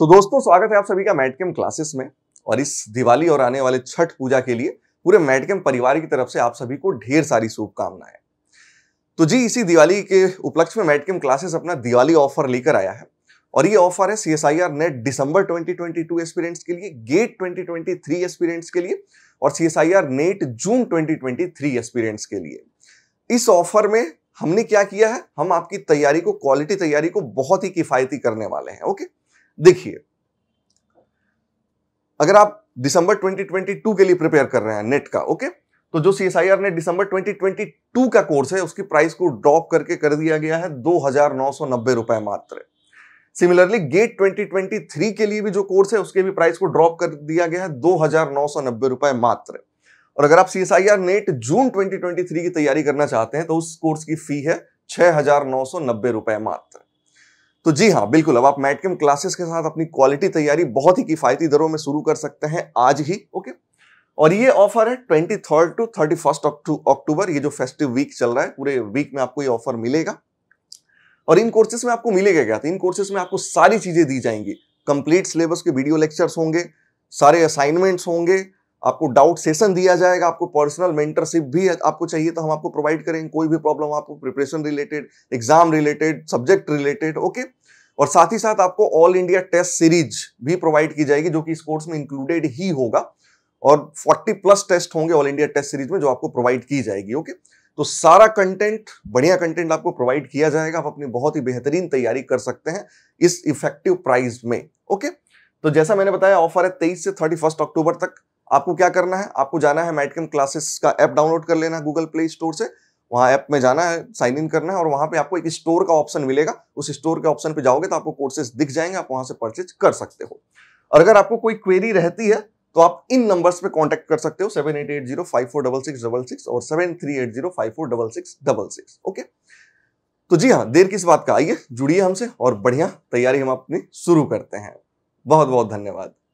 सो so, दोस्तों स्वागत है आप सभी का मैटकेम क्लासेस में और इस दिवाली और आने वाले छठ पूजा के लिए पूरे मैटकेम परिवार की तरफ से आप सभी को ढेर सारी शुभकामनाएं तो जी इसी दिवाली के उपलक्ष्य में मैटकेम क्लासेस अपना दिवाली ऑफर लेकर आया है और ये ऑफर है सी नेट दिसंबर 2022 ट्वेंटी के लिए गेट 2023 ट्वेंटी के लिए और C S I R NET June 2023 twenty के लिए इस ऑफर में हमने क्या किया है हम आपकी तैयारी को क्वालिटी तैयारी को बहुत ही किफायती करने वाले हैं ओके देखिए अगर आप दिसंबर 2022 के लिए प्रिपेयर कर रहे हैं नेट का ओके तो जो सी ने दिसंबर 2022 का कोर्स है उसकी प्राइस को ड्रॉप करके कर दिया गया है दो हजार नौ सौ नब्बे रुपए मात्र सिमिलरली गेट 2023 के लिए भी जो कोर्स है उसके भी प्राइस को ड्रॉप कर दिया गया है दो हजार नौ सौ नब्बे रुपए मात्र और अगर आप सी नेट जून 2023 की तैयारी करना चाहते हैं तो उस कोर्स की फी है छह हजार नौ सौ नब्बे रुपए मात्र तो जी हाँ बिल्कुल अब आप मैटकम क्लासेस के साथ अपनी क्वालिटी तैयारी बहुत ही किफायती दरों में शुरू कर सकते हैं आज ही ओके और ये ऑफर है twenty third to thirty first October ये जो फेस्टिव वीक चल रहा है पूरे वीक में आपको ये ऑफर मिलेगा और इन कोर्सेज में आपको मिलेगा क्या तो इन कोर्सेज में आपको सारी चीजें दी जाएंगी कंप्लीट सिलेबस के वीडियो लेक्चर्स होंगे सारे असाइनमेंट्स होंगे आपको डाउट सेशन दिया जाएगा आपको पर्सनल मेंटरशिप भी आपको चाहिए तो हम आपको प्रोवाइड करेंगे कोई भी प्रॉब्लम आपको preparation related exam related subject related okay और साथ ही साथ आपको ऑल इंडिया टेस्ट सीरीज भी प्रोवाइड की जाएगी जो कि इस कोर्स में इंक्लूडेड ही होगा और 40 प्लस टेस्ट होंगे ऑल इंडिया टेस्ट सीरीज में जो आपको प्रोवाइड की जाएगी ओके तो सारा कंटेंट बढ़िया कंटेंट आपको प्रोवाइड किया जाएगा आप अपनी बहुत ही बेहतरीन तैयारी कर सकते हैं इस इफेक्टिव प्राइस में ओके तो जैसा मैंने बताया ऑफर है तेईस से थर्टी अक्टूबर तक आपको क्या करना है आपको जाना है मेडिकन क्लासेस का ऐप डाउनलोड कर लेना है गूगल प्ले स्टोर से वहाँ ऐप में जाना है साइन इन करना है और वहाँ पे आपको एक स्टोर का ऑप्शन मिलेगा उस स्टोर के ऑप्शन पे जाओगे तो आपको कोर्सेज दिख जाएंगे आप वहाँ से परचेज कर सकते हो और अगर आपको कोई क्वेरी रहती है तो आप इन नंबर्स पे कांटेक्ट कर सकते हो seven eight eight zero five four double six double six और seven three eight zero five four double six double six okay तो जी हाँ देर किस बात का आइए जुड़िए हमसे और बढ़िया तैयारी हम अपनी शुरू करते हैं बहुत बहुत धन्यवाद